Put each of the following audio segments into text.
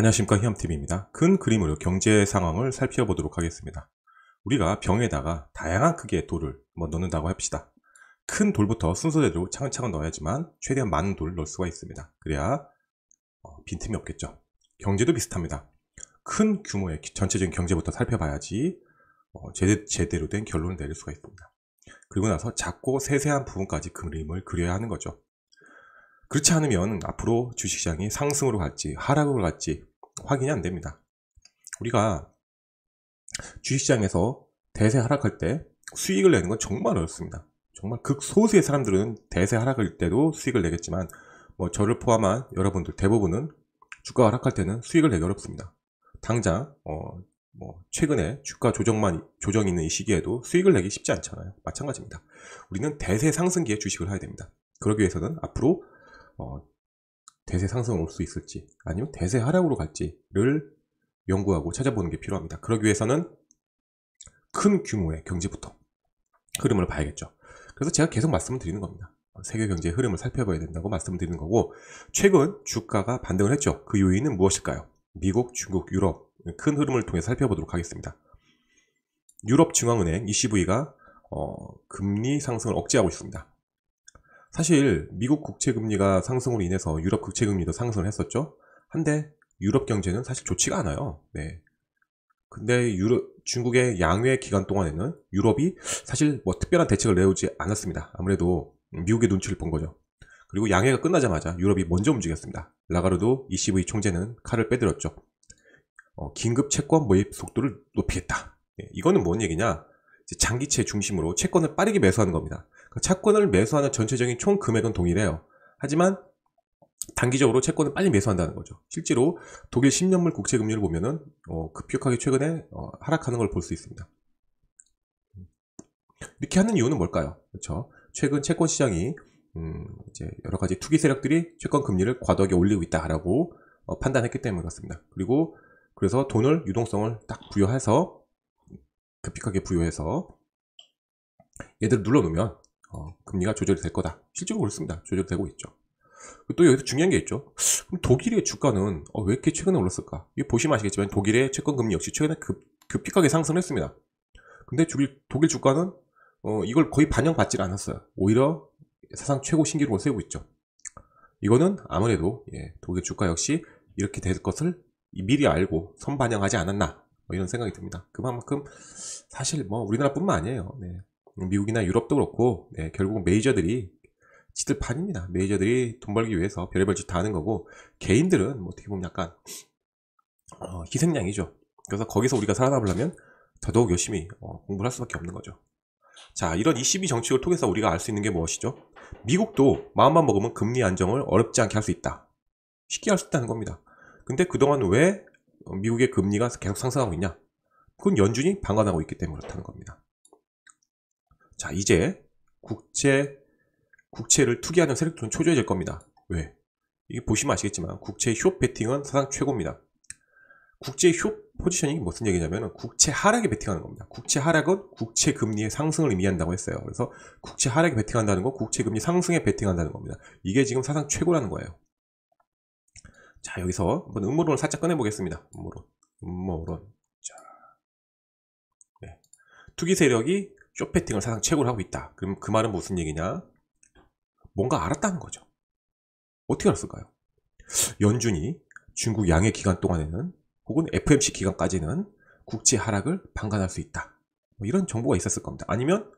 안녕하십니까 희엄TV입니다. 큰 그림으로 경제 상황을 살펴보도록 하겠습니다. 우리가 병에다가 다양한 크기의 돌을 한 넣는다고 합시다. 큰 돌부터 순서대로 차근차근 넣어야지만 최대한 많은 돌을 넣을 수가 있습니다. 그래야 어, 빈틈이 없겠죠. 경제도 비슷합니다. 큰 규모의 전체적인 경제부터 살펴봐야지 어, 제대로 된 결론을 내릴 수가 있습니다. 그리고 나서 작고 세세한 부분까지 그림을 그려야 하는 거죠. 그렇지 않으면 앞으로 주식시장이 상승으로 갈지 하락으로 갈지 확인이 안 됩니다. 우리가 주식시장에서 대세 하락할 때 수익을 내는 건 정말 어렵습니다. 정말 극소수의 사람들은 대세 하락할 때도 수익을 내겠지만 뭐 저를 포함한 여러분들 대부분은 주가 하락할 때는 수익을 내기 어렵습니다. 당장 어, 뭐 최근에 주가 조정만 조정이 있는 이 시기에도 수익을 내기 쉽지 않잖아요. 마찬가지입니다. 우리는 대세 상승기에 주식을 해야 됩니다. 그러기 위해서는 앞으로 어, 대세 상승 을올 수 있을지 아니면 대세 하락으로 갈지를 연구하고 찾아보는 게 필요합니다. 그러기 위해서는 큰 규모의 경제부터 흐름을 봐야겠죠. 그래서 제가 계속 말씀을 드리는 겁니다. 세계 경제의 흐름을 살펴봐야 된다고 말씀드리는 을 거고 최근 주가가 반등을 했죠. 그 요인은 무엇일까요? 미국, 중국, 유럽 큰 흐름을 통해 살펴보도록 하겠습니다. 유럽 중앙은행 ECB가 어, 금리 상승을 억제하고 있습니다. 사실 미국 국채 금리가 상승으로 인해서 유럽 국채 금리도 상승을 했었죠. 한데 유럽 경제는 사실 좋지가 않아요. 네. 근데 유럽, 중국의 양회 기간 동안에는 유럽이 사실 뭐 특별한 대책을 내오지 않았습니다. 아무래도 미국의 눈치를 본 거죠. 그리고 양회가 끝나자마자 유럽이 먼저 움직였습니다. 라가르도 ECB 총재는 칼을 빼들었죠. 어, 긴급 채권 모입 속도를 높이겠다. 예, 이거는 뭔 얘기냐? 장기채 중심으로 채권을 빠르게 매수하는 겁니다. 그 채권을 매수하는 전체적인 총 금액은 동일해요. 하지만 단기적으로 채권을 빨리 매수한다는 거죠. 실제로 독일 10년물 국채 금리를 보면은 어, 급격하게 최근에 어, 하락하는 걸 볼 수 있습니다. 이렇게 하는 이유는 뭘까요? 그렇죠. 최근 채권 시장이 음, 이제 여러 가지 투기 세력들이 채권 금리를 과도하게 올리고 있다라고 어, 판단했기 때문에 그렇습니다. 그리고 그래서 돈을 유동성을 딱 부여해서 급격하게 부여해서 얘들을 눌러놓으면 어, 금리가 조절이 될 거다. 실제로 그렇습니다. 조절되고 있죠. 또 여기서 중요한 게 있죠. 그럼 독일의 주가는 어, 왜 이렇게 최근에 올랐을까? 이 보시면 아시겠지만 독일의 채권 금리 역시 최근에 급, 급격하게 상승했습니다. 근데 독일, 독일 주가는 어, 이걸 거의 반영받지 않았어요. 오히려 사상 최고 신기록을 세우고 있죠. 이거는 아무래도 예, 독일 주가 역시 이렇게 될 것을 미리 알고 선반영하지 않았나 뭐 이런 생각이 듭니다. 그만큼 사실 뭐 우리나라뿐만 아니에요. 네. 미국이나 유럽도 그렇고 네, 결국 메이저들이 지들판입니다. 메이저들이 돈 벌기 위해서 별의별 짓 다 하는 거고 개인들은 뭐 어떻게 보면 약간 어, 희생양이죠. 그래서 거기서 우리가 살아남으려면 더더욱 열심히 어, 공부를 할 수밖에 없는 거죠. 자, 이런 22 정책을 통해서 우리가 알 수 있는 게 무엇이죠? 미국도 마음만 먹으면 금리 안정을 어렵지 않게 할 수 있다. 쉽게 할 수 있다는 겁니다. 근데 그동안 왜 미국의 금리가 계속 상승하고 있냐? 그건 연준이 방관하고 있기 때문에 그렇다는 겁니다. 자, 이제 국채, 국채를 투기하는 세력들은 초조해질 겁니다. 왜? 이게 보시면 아시겠지만 국채 숏배팅은 사상 최고입니다. 국채 숏 포지션이 무슨 얘기냐면 국채 하락에 배팅하는 겁니다. 국채 하락은 국채 금리의 상승을 의미한다고 했어요. 그래서 국채 하락에 배팅한다는건 국채 금리 상승에 배팅한다는 겁니다. 이게 지금 사상 최고라는 거예요. 자 여기서 한번 음모론을 살짝 꺼내보겠습니다. 음모론, 음모론. 자, 네. 투기 세력이 쇼패팅을 사상 최고로 하고 있다. 그럼 그 말은 무슨 얘기냐? 뭔가 알았다는 거죠. 어떻게 알았을까요? 연준이 중국 양해 기간 동안에는 혹은 FMC 기간까지는 국제 하락을 방관할 수 있다. 뭐 이런 정보가 있었을 겁니다. 아니면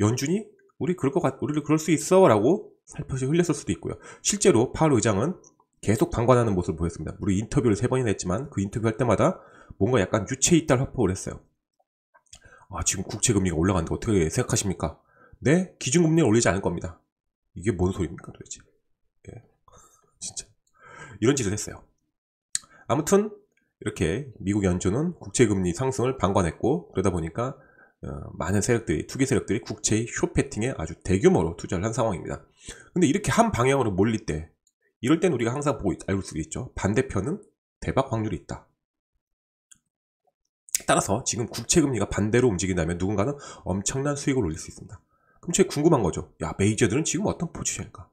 연준이 우리 그럴 것 같, 우리를 그럴 수 있어라고 살포시 흘렸을 수도 있고요. 실제로 파월 의장은 계속 방관하는 모습을 보였습니다. 우리 인터뷰를 세 번이나 했지만 그 인터뷰할 때마다 뭔가 약간 유체 이탈 확보를 했어요. 아, 지금 국채 금리가 올라가는데 어떻게 생각하십니까? 네, 기준 금리를 올리지 않을 겁니다. 이게 뭔 소리입니까, 도대체? 예. 진짜 이런 짓을 했어요. 아무튼 이렇게 미국 연준은 국채 금리 상승을 방관했고 그러다 보니까 어, 많은 세력들이 투기 세력들이 국채의 쇼패팅에 아주 대규모로 투자를 한 상황입니다. 근데 이렇게 한 방향으로 몰릴 때 이럴 땐 우리가 항상 보고 있, 알고 수 있죠. 반대편은 대박 확률이 있다. 따라서 지금 국채 금리가 반대로 움직인다면 누군가는 엄청난 수익을 올릴 수 있습니다. 그럼 제일 궁금한 거죠. 야, 메이저들은 지금 어떤 포지션일까?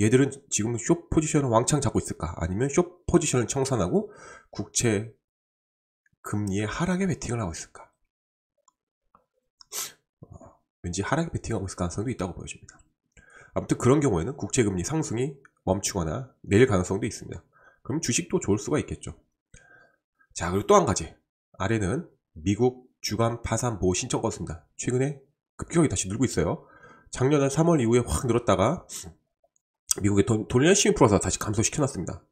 얘들은 지금 쇼 포지션을 왕창 잡고 있을까? 아니면 쇼 포지션을 청산하고 국채 금리의 하락에 베팅을 하고 있을까? 어, 왠지 하락에 베팅하고 있을 가능성도 있다고 보여집니다. 아무튼 그런 경우에는 국채금리 상승이 멈추거나 내릴 가능성도 있습니다. 그럼 주식도 좋을 수가 있겠죠. 자, 그리고 또 한 가지. 아래는 미국 주간 파산보호 신청건수입니다. 최근에 급격히 다시 늘고 있어요. 작년 한 3월 이후에 확 늘었다가 미국의 돈, 돈을 열심히 풀어서 다시 감소시켜놨습니다.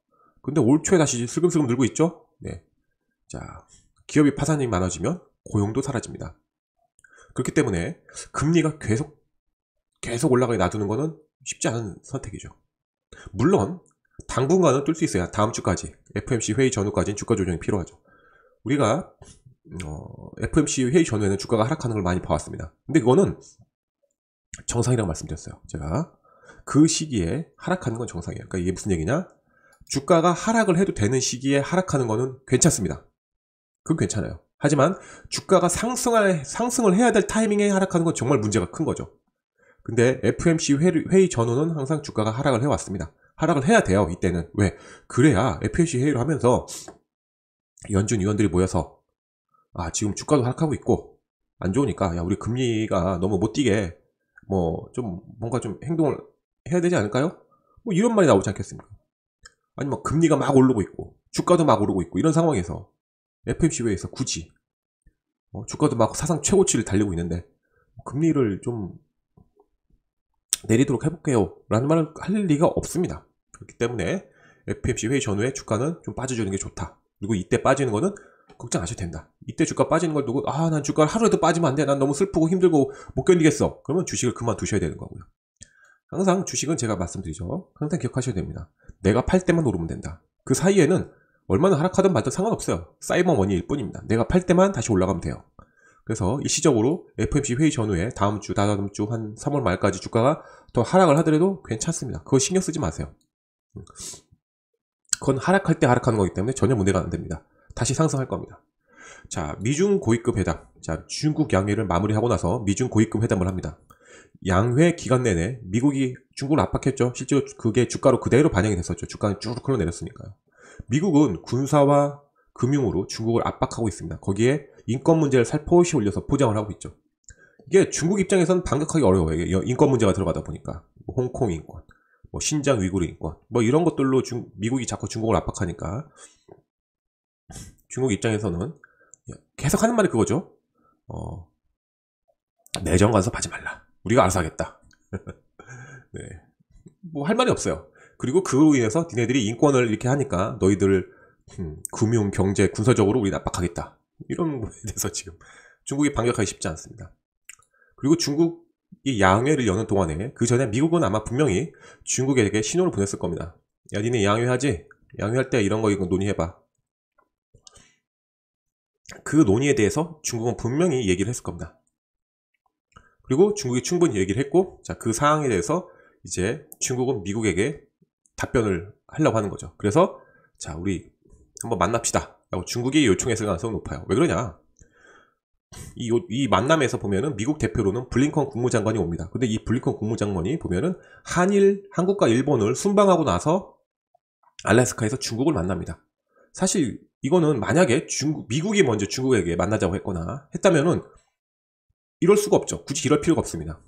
근데 올 초에 다시 슬금슬금 늘고 있죠? 네. 자, 기업이 파산이 많아지면 고용도 사라집니다. 그렇기 때문에 금리가 계속, 계속 올라가게 놔두는 것은 쉽지 않은 선택이죠. 물론, 당분간은 뚫 수 있어야 다음 주까지, FMC 회의 전후까지는 주가 조정이 필요하죠. 우리가 어, FMC 회의 전후에는 주가가 하락하는 걸 많이 봐왔습니다. 근데 그거는 정상이라고 말씀드렸어요. 제가 그 시기에 하락하는 건 정상이에요. 그러니까 이게 무슨 얘기냐? 주가가 하락을 해도 되는 시기에 하락하는 거는 괜찮습니다. 그건 괜찮아요. 하지만 주가가 상승할, 상승을 해야 될 타이밍에 하락하는 건 정말 문제가 큰 거죠. 근데 FMC 회의 전후는 항상 주가가 하락을 해왔습니다. 하락을 해야 돼요. 이때는. 왜? 그래야 FMC 회의를 하면서 연준 위원들이 모여서 아 지금 주가도 하락하고 있고 안 좋으니까 야 우리 금리가 너무 못 뛰게 뭐 좀 뭔가 좀 행동을 해야 되지 않을까요? 뭐 이런 말이 나오지 않겠습니까? 아니면 뭐 금리가 막 오르고 있고 주가도 막 오르고 있고 이런 상황에서 FMC 회에서 굳이 어, 주가도 막 사상 최고치를 달리고 있는데 금리를 좀 내리도록 해볼게요 라는 말을 할 리가 없습니다 그렇기 때문에 FMC 회의 전후에 주가는 좀 빠져주는 게 좋다 그리고 이때 빠지는 거는 걱정 안 하셔도 된다. 이때 주가 빠지는 걸 두고 아 난 주가 하루라도 빠지면 안 돼. 난 너무 슬프고 힘들고 못 견디겠어. 그러면 주식을 그만두셔야 되는 거고요. 항상 주식은 제가 말씀드리죠. 항상 기억하셔야 됩니다. 내가 팔 때만 오르면 된다. 그 사이에는 얼마나 하락하든 말든 상관없어요. 사이버머니일 뿐입니다. 내가 팔 때만 다시 올라가면 돼요. 그래서 일시적으로 f m c 회의 전후에 다음 주, 다다음 주 한 3월 말까지 주가가 더 하락을 하더라도 괜찮습니다. 그거 신경 쓰지 마세요. 음. 그건 하락할 때 하락하는 거기 때문에 전혀 문제가 안 됩니다. 다시 상승할 겁니다. 자, 미중 고위급 회담. 자, 중국 양회를 마무리하고 나서 미중 고위급 회담을 합니다. 양회 기간 내내 미국이 중국을 압박했죠. 실제로 그게 주가로 그대로 반영이 됐었죠. 주가는 쭉 흘러내렸으니까요. 미국은 군사와 금융으로 중국을 압박하고 있습니다. 거기에 인권 문제를 살포시 올려서 포장을 하고 있죠. 이게 중국 입장에선 반격하기 어려워요. 인권 문제가 들어가다 보니까. 뭐 홍콩 인권, 뭐 신장 위구르 인권 뭐, 뭐 이런 것들로 중, 미국이 자꾸 중국을 압박하니까 중국 입장에서는 계속 하는 말이 그거죠. 어, 내정 간섭 하지 말라. 우리가 알아서 하겠다. 네. 뭐할 말이 없어요. 그리고 그로 인해서 니네들이 인권을 이렇게 하니까 너희들 음, 금융, 경제, 군사적으로 우리 압박하겠다. 이런 거에 대해서 지금 중국이 반격하기 쉽지 않습니다. 그리고 중국 이 양회를 여는 동안에 그 전에 미국은 아마 분명히 중국에게 신호를 보냈을 겁니다. 야, 니네 양회하지? 양회할 때 이런 거 이거 논의해봐. 그 논의에 대해서 중국은 분명히 얘기를 했을 겁니다. 그리고 중국이 충분히 얘기를 했고, 자, 그 사항에 대해서 이제 중국은 미국에게 답변을 하려고 하는 거죠. 그래서, 자, 우리 한번 만납시다. 라고 중국이 요청했을 가능성이 높아요. 왜 그러냐? 이, 이 만남에서 보면은 미국 대표로는 블링컨 국무장관이 옵니다. 근데 이 블링컨 국무장관이 보면은 한일, 한국과 일본을 순방하고 나서 알래스카에서 중국을 만납니다. 사실 이거는 만약에 중국, 미국이 먼저 중국에게 만나자고 했거나 했다면은 이럴 수가 없죠. 굳이 이럴 필요가 없습니다.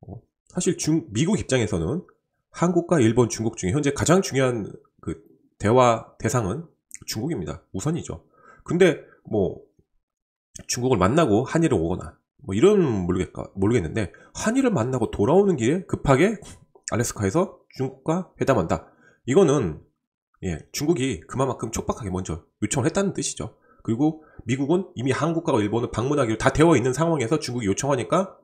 어, 사실 중, 미국 입장에서는 한국과 일본, 중국 중에 현재 가장 중요한 그 대화 대상은 중국입니다. 우선이죠. 근데 뭐 중국을 만나고 한일을 오거나 뭐 이런 모르겠까 모르겠는데 한일을 만나고 돌아오는 길에 급하게 알래스카에서 중국과 회담한다. 이거는 예, 중국이 그만큼 촉박하게 먼저 요청을 했다는 뜻이죠. 그리고 미국은 이미 한국과 일본을 방문하기로 다 되어 있는 상황에서 중국이 요청하니까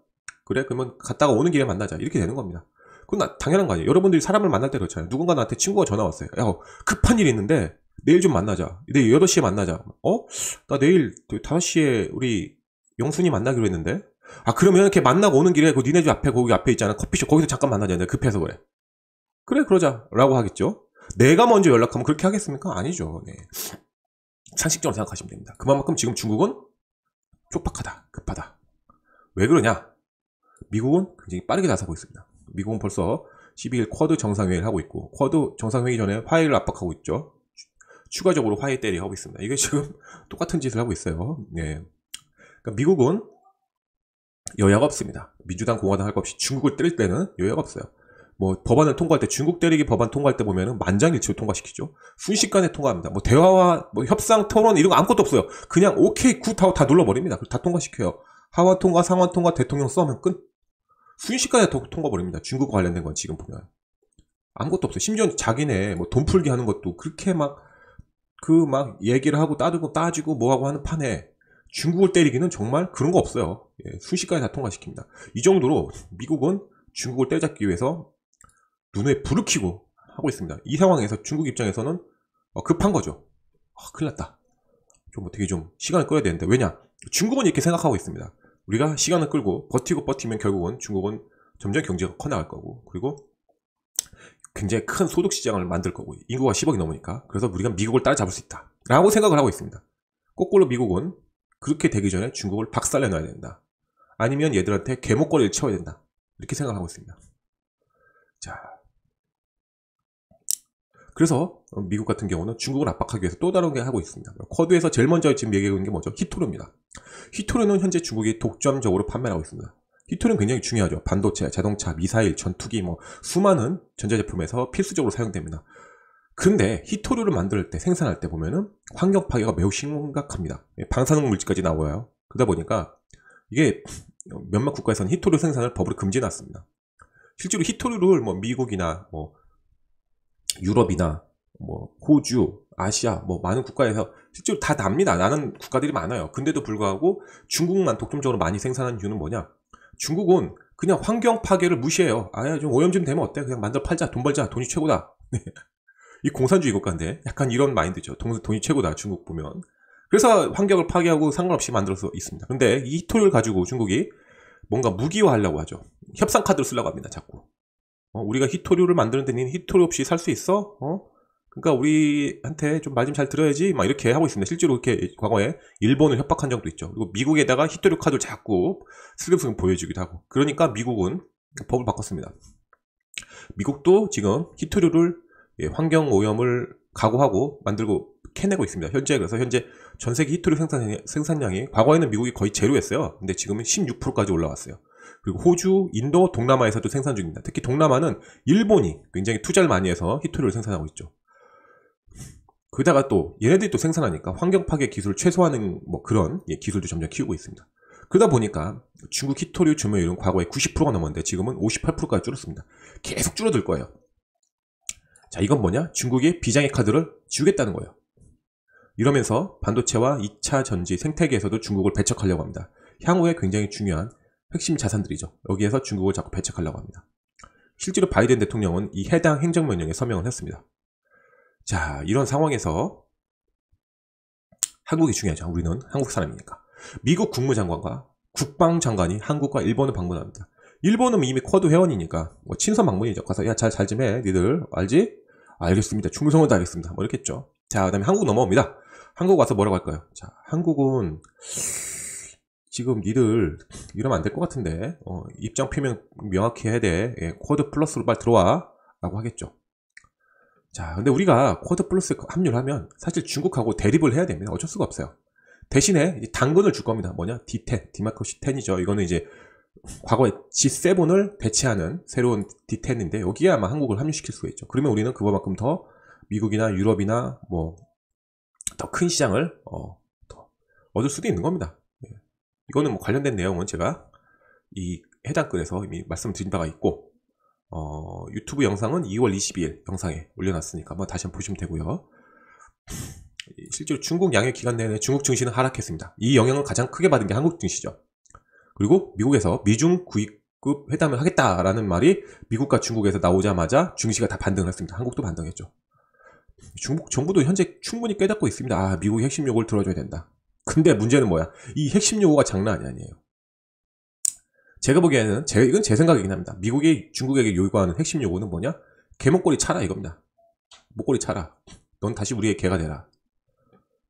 그래 그러면 갔다가 오는 길에 만나자 이렇게 되는 겁니다. 그건 당연한 거 아니에요. 여러분들이 사람을 만날 때 그렇잖아요. 누군가 나한테 친구가 전화 왔어요. 야 급한 일이 있는데 내일 좀 만나자. 내일 8시에 만나자. 어? 나 내일 5시에 그 우리 영순이 만나기로 했는데? 아, 그러면 이렇게 만나고 오는 길에 그 니네 집 앞에 거기 앞에 있잖아. 커피숍 거기서 잠깐 만나자. 내가 급해서 그래. 그래, 그러자. 라고 하겠죠. 내가 먼저 연락하면 그렇게 하겠습니까? 아니죠. 네. 상식적으로 생각하시면 됩니다. 그만큼 지금 중국은 쪽박하다, 급하다. 왜 그러냐? 미국은 굉장히 빠르게 나서고 있습니다. 미국은 벌써 12일 쿼드 정상회의를 하고 있고, 쿼드 정상회의 전에 화해를 압박하고 있죠. 추가적으로 화해 때리 하고 있습니다. 이게 지금 똑같은 짓을 하고 있어요. 예. 그러니까 미국은 여야가 없습니다. 민주당, 공화당 할 것 없이 중국을 때릴 때는 여야가 없어요. 뭐 법안을 통과할 때 중국 때리기 법안 통과할 때 보면은 만장일치로 통과시키죠. 순식간에 통과합니다. 뭐 대화와 뭐 협상, 토론 이런 거 아무것도 없어요. 그냥 오케이 굿 하고 다 눌러버립니다. 다 통과시켜요. 하원 통과, 상원 통과, 대통령 써면 끝. 순식간에 통과 버립니다. 중국 과 관련된 건 지금 보면 아무것도 없어요. 심지어 자기네 뭐 돈 풀기 하는 것도 그렇게 막 그막 얘기를 하고 따지고 따지고 뭐하고 하는 판에 중국을 때리기는 정말 그런 거 없어요. 예, 순식간에 다 통과시킵니다. 이 정도로 미국은 중국을 때려잡기 위해서 눈에 불을 켜고 하고 있습니다. 이 상황에서 중국 입장에서는 어, 급한 거죠. 아, 큰일 났다. 좀 어떻게 좀 시간을 끌어야 되는데 왜냐? 중국은 이렇게 생각하고 있습니다. 우리가 시간을 끌고 버티고 버티면 결국은 중국은 점점 경제가 커 나갈 거고 그리고 굉장히 큰 소득 시장을 만들 거고 인구가 10억이 넘으니까 그래서 우리가 미국을 따라잡을 수 있다라고 생각을 하고 있습니다. 거꾸로 미국은 그렇게 되기 전에 중국을 박살내 놔야 된다. 아니면 얘들한테 개목걸이를 채워야 된다. 이렇게 생각을 하고 있습니다. 자, 그래서 미국 같은 경우는 중국을 압박하기 위해서 또 다른 게 하고 있습니다. 쿼드에서 제일 먼저 지금 얘기하고 있는 게 뭐죠? 히토르입니다. 히토르는 현재 중국이 독점적으로 판매하고 있습니다. 히토리는 굉장히 중요하죠. 반도체, 자동차, 미사일, 전투기 뭐 수많은 전자제품에서 필수적으로 사용됩니다. 근데 히토류를 만들 때 생산할 때 보면은 환경 파괴가 매우 심각합니다. 예, 방사능 물질까지 나와요. 그러다 보니까 이게 몇몇 국가에서는 히토류 생산을 법으로 금지해놨습니다. 실제로 히토류를 뭐 미국이나 뭐 유럽이나 뭐 호주, 아시아 뭐 많은 국가에서 실제로 다 납니다. 나는 국가들이 많아요. 근데도 불구하고 중국만 독점적으로 많이 생산한 이유는 뭐냐? 중국은 그냥 환경 파괴를 무시해요. 아예좀 오염 좀 되면 어때? 그냥 만들어 팔자, 돈 벌자, 돈이 최고다. 네. 이 공산주의 국가인데 약간 이런 마인드죠. 돈, 돈이 최고다. 중국 보면. 그래서 환경을 파괴하고 상관없이 만들수 있습니다. 근데 이 토를 가지고 중국이 뭔가 무기화하려고 하죠. 협상 카드를 쓰려고 합니다. 자꾸. 어, 우리가 히토류를 만드는 데는 히토류 없이 살 수 있어? 어? 그러니까 우리한테 좀 말 좀 잘 들어야지 막 이렇게 하고 있습니다. 실제로 이렇게 과거에 일본을 협박한 적도 있죠. 그리고 미국에다가 히토류 카드를 자꾸 슬금슬금 보여주기도 하고. 그러니까 미국은 법을 바꿨습니다. 미국도 지금 히토류를 예, 환경 오염을 각오하고 만들고 캐내고 있습니다. 현재 그래서 현재 전 세계 히토류 생산량, 이 과거에는 미국이 거의 제로였어요. 근데 지금은 16%까지 올라왔어요. 그리고 호주, 인도, 동남아에서도 생산 중입니다. 특히 동남아는 일본이 굉장히 투자를 많이 해서 히토류를 생산하고 있죠. 그다가 또 얘네들이 또 생산하니까 환경 파괴 기술을 최소화하는 뭐 그런 예, 기술도 점점 키우고 있습니다. 그러다 보니까 중국 히토류 주매율은 과거에 90%가 넘었는데 지금은 58%까지 줄었습니다. 계속 줄어들 거예요. 자, 이건 뭐냐? 중국이 비장의 카드를 지우겠다는 거예요. 이러면서 반도체와 2차 전지 생태계에서도 중국을 배척하려고 합니다. 향후에 굉장히 중요한 핵심 자산들이죠. 여기에서 중국을 자꾸 배척하려고 합니다. 실제로 바이든 대통령은 이 해당 행정명령에 서명을 했습니다. 자, 이런 상황에서 한국이 중요하죠. 우리는 한국 사람이니까. 미국 국무장관과 국방장관이 한국과 일본을 방문합니다. 일본은 이미 쿼드 회원이니까 뭐 친선 방문이죠. 가서 야 잘잘지 해. 니들 알지? 알겠습니다. 충성을 다하겠습니다. 뭐 이렇게 했죠. 자, 그다음에 한국 넘어옵니다. 한국 와서 뭐라고 할까요? 자, 한국은 지금 니들 이러면 안 될 것 같은데 어, 입장 표명 명확히 해야 돼. 예, 쿼드 플러스로 빨리 들어와라고 하겠죠. 자, 근데 우리가 쿼드 플러스 합류하면 를 사실 중국하고 대립을 해야 됩니다. 어쩔 수가 없어요. 대신에 당근을 줄 겁니다. 뭐냐? D10, 디마크로시 10이죠. 이거는 이제 과거에 G7을 대체하는 새로운 D10인데 여기에 아마 한국을 합류시킬 수가 있죠. 그러면 우리는 그거만큼 더 미국이나 유럽이나 뭐 더 큰 시장을 어, 더 얻을 수도 있는 겁니다. 예. 이거는 뭐 관련된 내용은 제가 이 해당 글에서 이미 말씀드린 바가 있고 어, 유튜브 영상은 2월 22일 영상에 올려놨으니까 한번 다시 한번 보시면 되고요. 실제로 중국 양해 기간 내내 중국 증시는 하락했습니다. 이 영향을 가장 크게 받은 게 한국 증시죠. 그리고 미국에서 미중 구입급 회담을 하겠다라는 말이 미국과 중국에서 나오자마자 증시가 다 반등했습니다. 을 한국도 반등했죠. 중국 정부도 현재 충분히 깨닫고 있습니다. 아, 미국의 핵심 요구를 들어줘야 된다. 근데 문제는 뭐야? 이 핵심 요구가 장난이 아니에요. 제가 보기에는 제, 이건 제 생각이긴 합니다. 미국이 중국에게 요구하는 핵심 요구는 뭐냐? 개 목걸이 차라 이겁니다. 목걸이 차라. 넌 다시 우리의 개가 되라.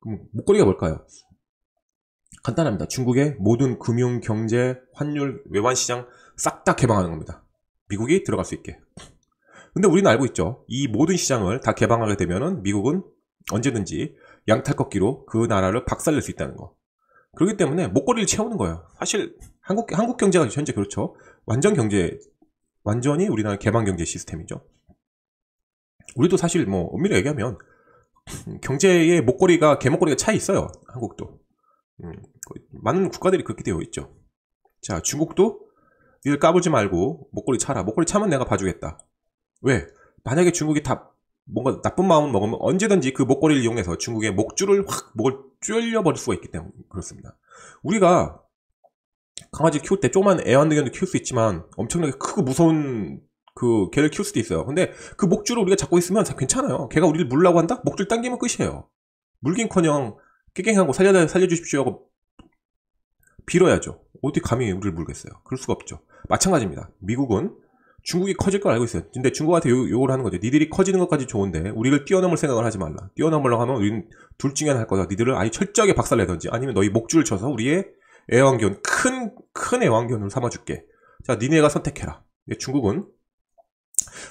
그럼 목걸이가 뭘까요? 간단합니다. 중국의 모든 금융, 경제, 환율, 외환시장 싹 다 개방하는 겁니다. 미국이 들어갈 수 있게. 근데 우리는 알고 있죠. 이 모든 시장을 다 개방하게 되면은 미국은 언제든지 양탈 꺾기로 그 나라를 박살낼 수 있다는 거. 그렇기 때문에 목걸이를 채우는 거예요. 사실 한국 한국 경제가 현재 그렇죠. 완전 경제 완전히 우리나라 개방 경제 시스템이죠. 우리도 사실 뭐 엄밀히 얘기하면 경제의 목걸이가 개목걸이가 차 있어요. 한국도 음, 많은 국가들이 그렇게 되어 있죠. 자 중국도 이걸 까불지 말고 목걸이 차라. 목걸이 차면 내가 봐주겠다. 왜? 만약에 중국이 다 뭔가 나쁜 마음을 먹으면 언제든지 그 목걸이를 이용해서 중국의 목줄을 확 목을 쫄려버릴 수가 있기 때문에 그렇습니다. 우리가 강아지 키울 때 조그만 애완견도 동 키울 수 있지만 엄청나게 크고 무서운 그 개를 키울 수도 있어요. 근데 그 목줄을 우리가 잡고 있으면 괜찮아요. 개가 우리를 물라고 한다? 목줄 당기면 끝이에요. 물긴커녕 깨갱하고 살려 살려주십시오 하고 빌어야죠. 어떻게 감히 우리를 물겠어요. 그럴 수가 없죠. 마찬가지입니다. 미국은 중국이 커질 걸 알고 있어요. 근데 중국한테 요, 요걸 하는 거죠. 니들이 커지는 것까지 좋은데 우리를 뛰어넘을 생각을 하지 말라. 뛰어넘으려고 하면 우리는 둘 중에 하나 할 거다. 니들을 아예 철저하게 박살내든지 아니면 너희 목줄을 쳐서 우리의 애완견 큰 큰 애완견으로 삼아줄게. 자, 니네가 선택해라. 중국은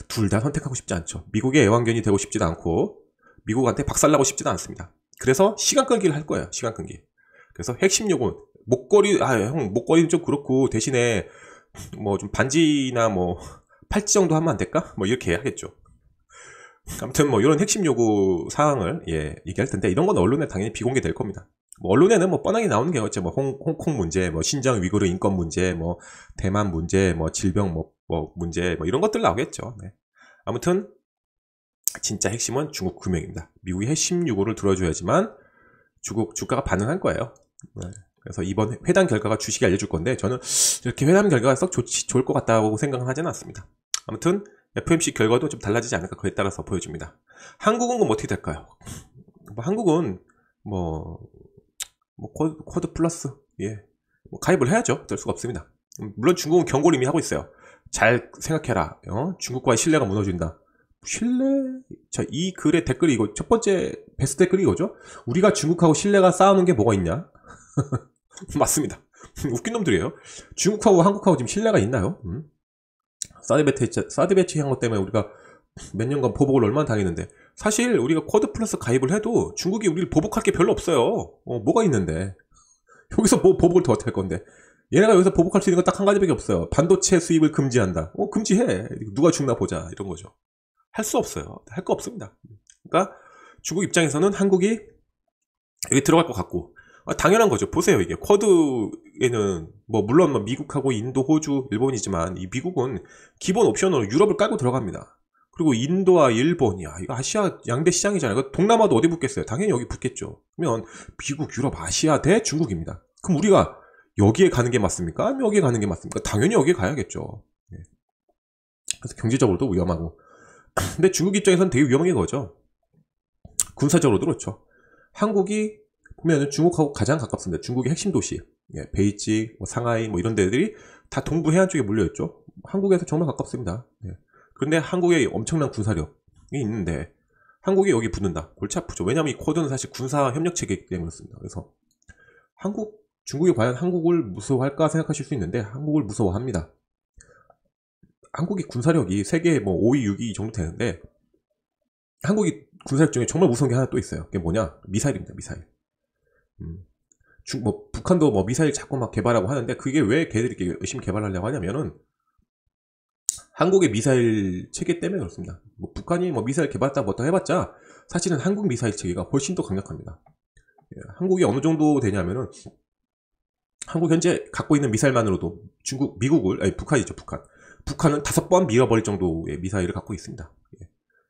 둘 다 선택하고 싶지 않죠. 미국의 애완견이 되고 싶지도 않고 미국한테 박살나고 싶지도 않습니다. 그래서 시간 끊기를할 거예요. 시간 끊기 그래서 핵심 요건 목걸이 아 형 목걸이는 좀 그렇고 대신에 뭐 좀 반지나 뭐 팔찌 정도 하면 안 될까? 뭐 이렇게 하겠죠. 아무튼 뭐 이런 핵심 요구 사항을 예, 얘기할 텐데 이런 건 언론에 당연히 비공개될 겁니다. 뭐 언론에는 뭐 뻔하게 나오는 게 어째 뭐 홍, 콩 문제, 뭐 신장 위구르 인권 문제, 뭐 대만 문제, 뭐 질병 뭐, 뭐 문제 뭐 이런 것들 나오겠죠. 네. 아무튼 진짜 핵심은 중국 구융입니다 미국이 핵심 요구를 들어줘야지만 중국 주가가 반응할 거예요. 네. 그래서 이번 회담 결과가 주식에 알려줄 건데 저는 이렇게 회담 결과가 썩 좋지, 좋을 것 같다고 생각은 하진는 않습니다. 아무튼 FMC 결과도 좀 달라지지 않을까 그에 따라서 보여줍니다. 한국은 그럼 어떻게 될까요? 뭐 한국은 뭐, 뭐 코드, 코드 플러스 예. 뭐 가입을 해야죠. 될 수가 없습니다. 물론 중국은 경고를 이미 하고 있어요. 잘 생각해라. 어? 중국과의 신뢰가 무너진다. 신뢰? 자, 이 글의 댓글이 이거, 첫 번째 베스트 댓글이 이거죠? 우리가 중국하고 신뢰가 싸우는 게 뭐가 있냐? 맞습니다. 웃긴 놈들이에요. 중국하고 한국하고 지금 신뢰가 있나요? 음? 사드배치 사드배치 한것 때문에 우리가 몇 년간 보복을 얼마나 당했는데 사실 우리가 쿼드 플러스 가입을 해도 중국이 우리를 보복할 게 별로 없어요. 어, 뭐가 있는데 여기서 뭐 보복을 더 어떻게 할 건데 얘네가 여기서 보복할 수 있는 건 딱 한 가지밖에 없어요. 반도체 수입을 금지한다. 어, 금지해. 누가 죽나 보자. 이런 거죠. 할 수 없어요. 할 거 없습니다. 그러니까 중국 입장에서는 한국이 여기 들어갈 것 같고 아, 당연한 거죠. 보세요. 이게 쿼드에는 뭐 물론 뭐 미국하고 인도, 호주, 일본이지만 이 미국은 기본 옵션으로 유럽을 깔고 들어갑니다. 그리고 인도와 일본이야. 아, 이거 아시아 양대 시장이잖아요. 동남아도 어디 붙겠어요? 당연히 여기 붙겠죠. 그러면 미국, 유럽, 아시아 대 중국입니다. 그럼 우리가 여기에 가는 게 맞습니까? 아니면 여기에 가는 게 맞습니까? 당연히 여기에 가야겠죠. 네. 그래서 경제적으로도 위험하고. 근데 중국 입장에서는 되게 위험한 게 거죠. 군사적으로도 그렇죠. 한국이 보면 중국하고 가장 가깝습니다. 중국의 핵심 도시, 예, 베이징, 뭐 상하이 뭐 이런 데들이 다 동부 해안 쪽에 몰려 있죠. 한국에서 정말 가깝습니다. 예. 그런데 한국의 엄청난 군사력이 있는데 한국이 여기 붙는다. 골치 아프죠. 왜냐하면 이코드는 사실 군사 협력 체계이기 때문에 그렇습니다. 그래서 한국 중국이 과연 한국을 무서워할까 생각하실 수 있는데 한국을 무서워합니다. 한국이 군사력이 세계 뭐 5위, 6위 정도 되는데 한국이 군사력 중에 정말 무서운 게 하나 또 있어요. 그게 뭐냐? 미사일입니다. 미사일. 음. 중, 뭐 북한도 뭐 미사일 자꾸 막 개발하고 하는데 그게 왜 걔들이 이렇게 열심히 개발하려고 하냐면은 한국의 미사일 체계 때문에 그렇습니다. 뭐 북한이 뭐 미사일 개발했다 뭐다 해봤자 사실은 한국 미사일 체계가 훨씬 더 강력합니다. 예, 한국이 어느 정도 되냐면은 한국 현재 갖고 있는 미사일만으로도 중국, 미국을 아니 북한이죠 북한. 북한은 다섯 번 밀어버릴 정도의 미사일을 갖고 있습니다.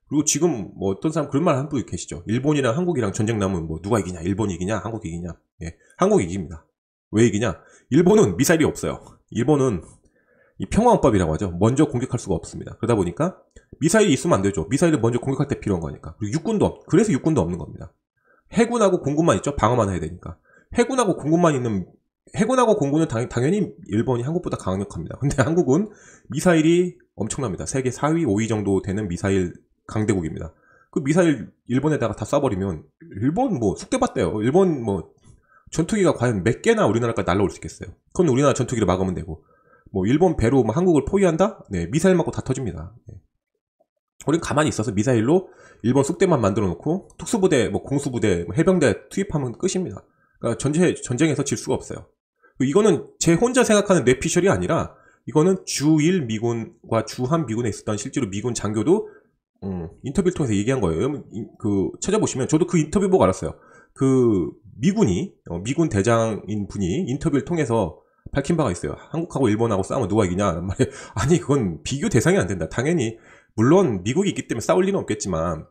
그리고 지금 뭐 어떤 사람 그런 말한분 계시죠. 일본이랑 한국이랑 전쟁 나면 뭐 누가 이기냐? 일본이 이기냐? 한국이 이기냐? 예. 한국이 이깁니다. 왜 이기냐? 일본은 미사일이 없어요. 일본은 이 평화헌법이라고 하죠. 먼저 공격할 수가 없습니다. 그러다 보니까 미사일이 있으면 안 되죠. 미사일을 먼저 공격할 때 필요한 거니까. 그리고 육군도 없, 그래서 육군도 없는 겁니다. 해군하고 공군만 있죠. 방어만 해야 되니까. 해군하고 공군만 있는 해군하고 공군은 당, 연히 일본이 한국보다 강력합니다. 근데 한국은 미사일이 엄청납니다. 세계 4위, 5위 정도 되는 미사일 강대국입니다. 그 미사일 일본에다가 다 쏴버리면 일본 뭐 숙대받대요. 일본 뭐 전투기가 과연 몇 개나 우리나라까지 날라올 수 있겠어요. 그건 우리나라 전투기를 막으면 되고 뭐 일본 배로 뭐 한국을 포위한다? 네 미사일 맞고 다 터집니다. 네. 우린 가만히 있어서 미사일로 일본 숙대만 만들어 놓고 특수부대, 뭐 공수부대, 뭐 해병대 투입하면 끝입니다. 그러니까 전제, 전쟁에서 질 수가 없어요. 이거는 제 혼자 생각하는 뇌피셜이 아니라 이거는 주일 미군과 주한 미군에 있었던 실제로 미군 장교도 음, 인터뷰를 통해서 얘기한 거예요. 여러분, 그, 찾아보시면, 저도 그 인터뷰 보고 알았어요. 그, 미군이, 어, 미군 대장인 분이 인터뷰를 통해서 밝힌 바가 있어요. 한국하고 일본하고 싸우면 누가 이기냐. 말에, 아니, 그건 비교 대상이 안 된다. 당연히, 물론 미국이 있기 때문에 싸울 리는 없겠지만,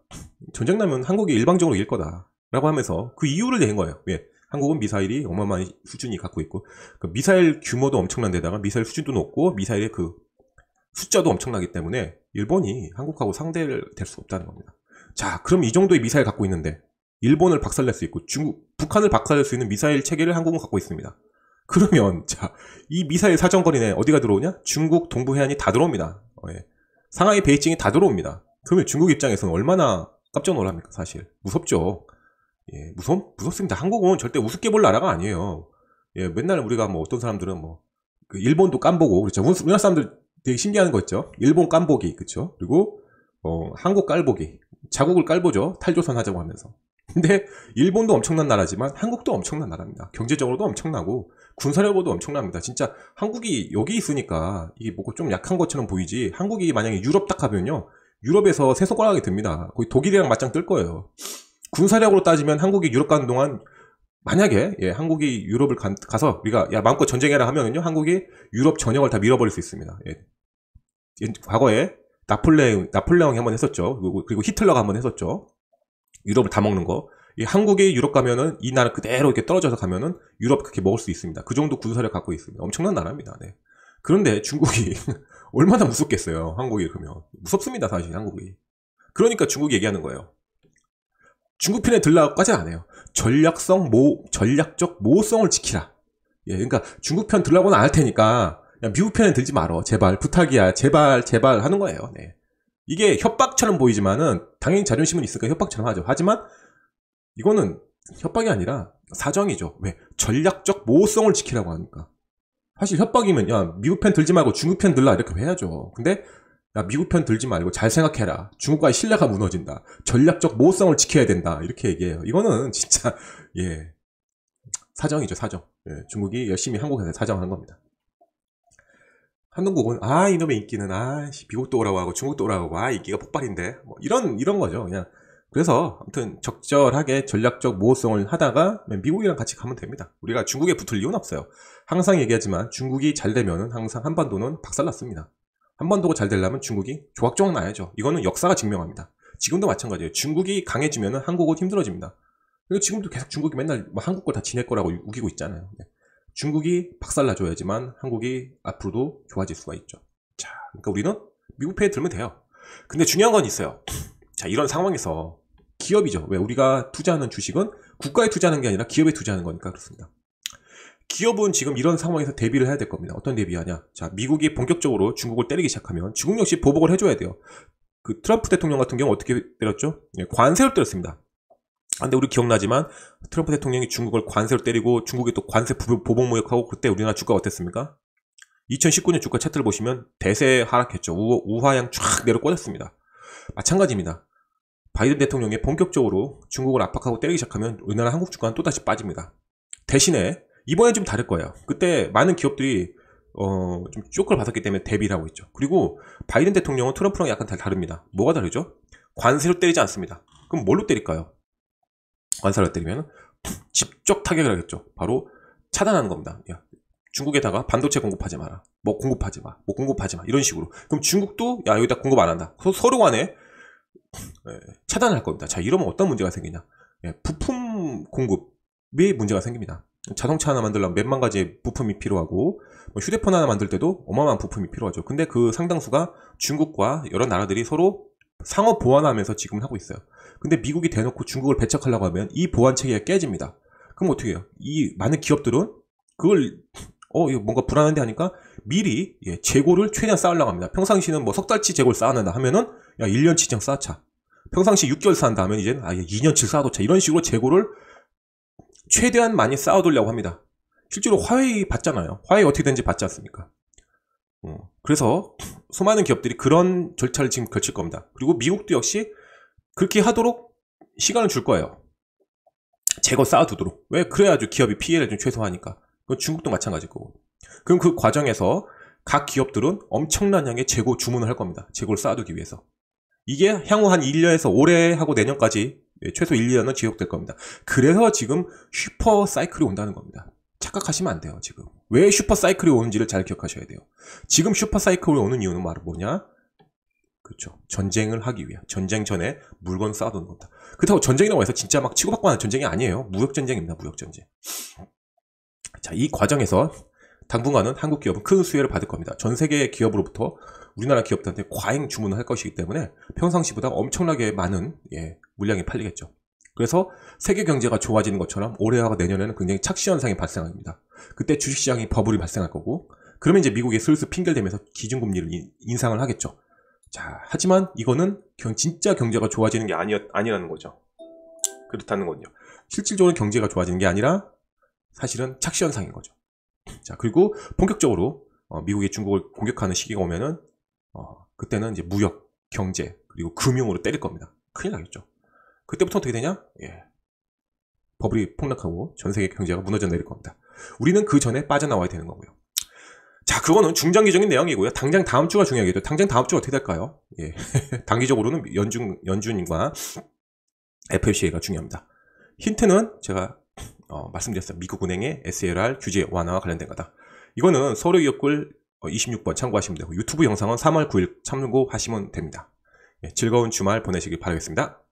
전쟁 나면 한국이 일방적으로 이길 거다. 라고 하면서 그 이유를 낸 거예요. 왜? 예. 한국은 미사일이 어마어마한 수준이 갖고 있고, 그 미사일 규모도 엄청난 데다가 미사일 수준도 높고, 미사일의 그 숫자도 엄청나기 때문에 일본이 한국하고 상대될 를수 없다는 겁니다. 자, 그럼 이 정도의 미사일 갖고 있는데 일본을 박살낼 수 있고 중국, 북한을 박살낼 수 있는 미사일 체계를 한국은 갖고 있습니다. 그러면 자, 이 미사일 사정거리 내 어디가 들어오냐? 중국 동부 해안이 다 들어옵니다. 어, 예. 상하이, 베이징이 다 들어옵니다. 그러면 중국 입장에서는 얼마나 깜짝 놀랍니까, 사실. 무섭죠. 예, 무섭, 무섭습니다. 한국은 절대 우습게 볼 나라가 아니에요. 예, 맨날 우리가 뭐 어떤 사람들은 뭐, 그 일본도 깜보고 그렇죠. 우리나라 사람들 되게 신기한 거 있죠. 일본 깐보기 그쵸? 그리고 어, 한국 깔보기 자국을 깔보죠. 탈조선 하자고 하면서. 근데 일본도 엄청난 나라지만 한국도 엄청난 나라입니다. 경제적으로도 엄청나고 군사력으로도 엄청납니다. 진짜 한국이 여기 있으니까 이게 뭐고 좀 약한 것처럼 보이지 한국이 만약에 유럽 딱 가면요. 유럽에서 세 손가락이 됩니다. 거의 독일이랑 맞짱 뜰 거예요. 군사력으로 따지면 한국이 유럽 가는 동안 만약에 예, 한국이 유럽을 가, 서 우리가 야 마음껏 전쟁해라 하면은요 한국이 유럽 전역을 다 밀어버릴 수 있습니다. 예, 과거에 나폴레옹, 나폴레옹이 한 번 했었죠. 그리고, 그리고 히틀러가 한 번 했었죠. 유럽을 다 먹는 거. 이 한국이 유럽 가면은 이 나라 그대로 이렇게 떨어져서 가면은 유럽 그렇게 먹을 수 있습니다. 그 정도 군사력 갖고 있습니다. 엄청난 나라입니다. 네. 그런데 중국이 얼마나 무섭겠어요. 한국이 그러면. 무섭습니다. 사실 한국이. 그러니까 중국이 얘기하는 거예요. 중국 편에 들라고까지 안 해요. 전략성 모, 전략적 모성을 지키라. 예, 그러니까 중국 편 들라고는 안 할 테니까 미국 편에 들지 말어. 제발 부탁이야. 제발 제발 하는 거예요. 네. 이게 협박처럼 보이지만은 당연히 자존심은 있으니까 협박처럼 하죠. 하지만 이거는 협박이 아니라 사정이죠. 왜? 전략적 모호성을 지키라고 하니까. 사실 협박이면 야 미국 편 들지 말고 중국 편 들라 이렇게 해야죠. 근데 야 미국 편 들지 말고 잘 생각해라. 중국과의 신뢰가 무너진다. 전략적 모호성을 지켜야 된다. 이렇게 얘기해요. 이거는 진짜 예 사정이죠 사정. 예, 중국이 열심히 한국에서 사정하는 겁니다. 한동국은 아 이놈의 인기는 아씨 미국도 오라고 하고 중국도 오라고 하고 아 인기가 폭발인데 뭐 이런 이런 거죠 그냥 그래서 아무튼 적절하게 전략적 모호성을 하다가 미국이랑 같이 가면 됩니다 우리가 중국에 붙을 이유는 없어요 항상 얘기하지만 중국이 잘 되면은 항상 한반도는 박살났습니다 한반도가 잘 되려면 중국이 조각조각 나야죠 이거는 역사가 증명합니다 지금도 마찬가지예요 중국이 강해지면은 한국은 힘들어집니다 그리고 지금도 계속 중국이 맨날 뭐 한국 걸다 지낼 거라고 우기고 있잖아요 네. 중국이 박살나줘야지만 한국이 앞으로도 좋아질 수가 있죠. 자, 그러니까 우리는 미국 패에 들면 돼요. 근데 중요한 건 있어요. 자, 이런 상황에서 기업이죠. 왜 우리가 투자하는 주식은 국가에 투자하는 게 아니라 기업에 투자하는 거니까 그렇습니다. 기업은 지금 이런 상황에서 대비를 해야 될 겁니다. 어떤 대비하냐? 자, 미국이 본격적으로 중국을 때리기 시작하면 중국 역시 보복을 해줘야 돼요. 그 트럼프 대통령 같은 경우 어떻게 때렸죠? 예, 관세를 때렸습니다. 아, 근데 우리 기억나지만 트럼프 대통령이 중국을 관세로 때리고 중국이 또 관세 보복 무역하고 그때 우리나라 주가 어땠습니까? 2019년 주가 차트를 보시면 대세 하락했죠. 우, 하향쫙 내려 꽂았습니다. 마찬가지입니다. 바이든 대통령이 본격적으로 중국을 압박하고 때리기 시작하면 우리나라 한국 주가는 또다시 빠집니다. 대신에 이번엔 좀 다를 거예요. 그때 많은 기업들이 어, 좀 쇼크를 받았기 때문에 대비를 하고 있죠. 그리고 바이든 대통령은 트럼프랑 약간 다릅니다. 뭐가 다르죠? 관세로 때리지 않습니다. 그럼 뭘로 때릴까요? 관사를 때리면 직접 타격을 하겠죠. 바로 차단하는 겁니다. 야, 중국에다가 반도체 공급하지 마라. 뭐 공급하지 마. 뭐 공급하지 마. 이런 식으로. 그럼 중국도 야 여기다 공급 안 한다. 서로 간에 예, 차단할 겁니다. 자 이러면 어떤 문제가 생기냐? 예, 부품 공급에 문제가 생깁니다. 자동차 하나 만들려면 몇만 가지의 부품이 필요하고 뭐 휴대폰 하나 만들 때도 어마어마한 부품이 필요하죠. 근데 그 상당수가 중국과 여러 나라들이 서로 상호 보완하면서 지금 하고 있어요. 근데 미국이 대놓고 중국을 배척하려고 하면 이 보안 체계가 깨집니다. 그럼 어떻게 해요? 이 많은 기업들은 그걸 어 이거 뭔가 불안한데 하니까 미리 예, 재고를 최대한 쌓으려고 합니다. 평상시는 뭐 석 달치 재고를 쌓아낸다 하면은 야 1년치 정상 쌓자. 평상시 6개월 쌓는다 하면 이제는 아예 2년치 쌓아놓자. 이런 식으로 재고를 최대한 많이 쌓아두려고 합니다. 실제로 화웨이 봤잖아요. 화웨이 어떻게 된지 봤지 않습니까? 어, 그래서 수많은 기업들이 그런 절차를 지금 거칠 겁니다. 그리고 미국도 역시 그렇게 하도록 시간을 줄 거예요. 제거 쌓아두도록. 왜? 그래야지 기업이 피해를 좀 최소화하니까. 그 중국도 마찬가지고 그럼 그 과정에서 각 기업들은 엄청난 양의 재고 주문을 할 겁니다. 재고를 쌓아두기 위해서. 이게 향후 한 1년에서 올해하고 내년까지 예, 최소 1, 년은 지속될 겁니다. 그래서 지금 슈퍼 사이클이 온다는 겁니다. 착각하시면 안 돼요, 지금. 왜 슈퍼 사이클이 오는지를 잘 기억하셔야 돼요. 지금 슈퍼 사이클이 오는 이유는 바로 뭐냐? 그렇죠. 전쟁을 하기 위한 전쟁 전에 물건 쌓아두는 겁니다. 그렇다고 전쟁이라고 해서 진짜 막 치고받고 하는 전쟁이 아니에요. 무역 전쟁입니다. 무역 전쟁. 자, 이 과정에서 당분간은 한국 기업은 큰 수혜를 받을 겁니다. 전 세계의 기업으로부터 우리나라 기업들한테 과잉 주문을 할 것이기 때문에 평상시보다 엄청나게 많은 예, 물량이 팔리겠죠. 그래서 세계 경제가 좋아지는 것처럼 올해와 내년에는 굉장히 착시 현상이 발생합니다. 그때 주식시장이 버블이 발생할 거고 그러면 이제 미국이 슬슬 핑계를 대면서 기준금리를 인상을 하겠죠. 자, 하지만 이거는 진짜 경제가 좋아지는 게 아니, 아니라는 거죠. 그렇다는 거요 실질적으로 경제가 좋아지는 게 아니라 사실은 착시현상인 거죠. 자, 그리고 본격적으로 어, 미국이 중국을 공격하는 시기가 오면은 어, 그때는 이제 무역, 경제, 그리고 금융으로 때릴 겁니다. 큰일 나겠죠. 그때부터 어떻게 되냐? 예. 버블이 폭락하고 전 세계 경제가 무너져 내릴 겁니다. 우리는 그 전에 빠져나와야 되는 거고요. 자, 그거는 중장기적인 내용이고요. 당장 다음 주가 중요하기도 당장 다음 주가 어떻게 될까요? 예. 단기적으로는 연준, 연준과 FOMC가 중요합니다. 힌트는 제가 어, 말씀드렸어요. 미국 은행의 SLR 규제 완화와 관련된 거다. 이거는 서류 역글 26번 어, 참고하시면 되고 유튜브 영상은 3월 9일 참고하시면 됩니다. 예, 즐거운 주말 보내시길 바라겠습니다.